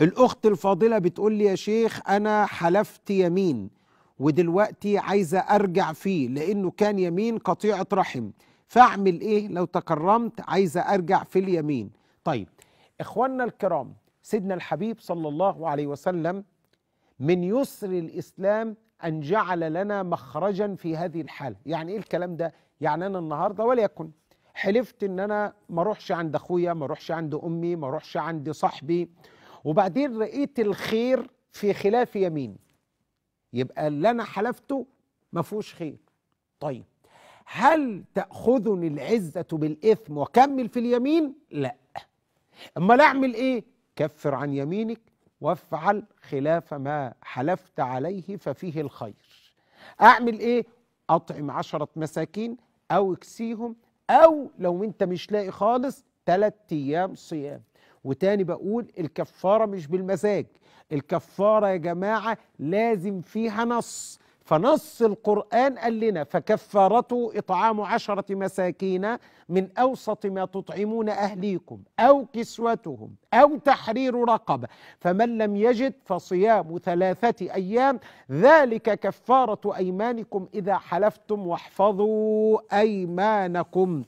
الأخت الفاضلة بتقول لي يا شيخ أنا حلفت يمين ودلوقتي عايزة أرجع فيه لأنه كان يمين قطيعة رحم فأعمل إيه لو تكرمت عايزة أرجع في اليمين طيب إخواننا الكرام سيدنا الحبيب صلى الله عليه وسلم من يسر الإسلام أن جعل لنا مخرجا في هذه الحالة يعني إيه الكلام ده يعني أنا النهاردة وليكن حلفت ان انا ما اروحش عند اخويا ما اروحش عند امي ما اروحش عند صاحبي وبعدين رأيت الخير في خلاف يمين يبقى اللي أنا حلفته ما فيهوش خير طيب هل تأخذني العزة بالإثم وكمل في اليمين؟ لا أما أعمل إيه؟ كفر عن يمينك وافعل خلاف ما حلفت عليه ففيه الخير أعمل إيه؟ أطعم عشرة مساكين أو اكسيهم أو لو أنت مش لاقي خالص ثلاثة أيام صيام وتاني بقول الكفارة مش بالمزاج الكفارة يا جماعة لازم فيها نص فنص القرآن قال لنا فكفارته إطعام عشرة مساكين من أوسط ما تطعمون أهليكم أو كسوتهم أو تحرير رقبة فمن لم يجد فصيام ثلاثة أيام ذلك كفارة أيمانكم إذا حلفتم واحفظوا أيمانكم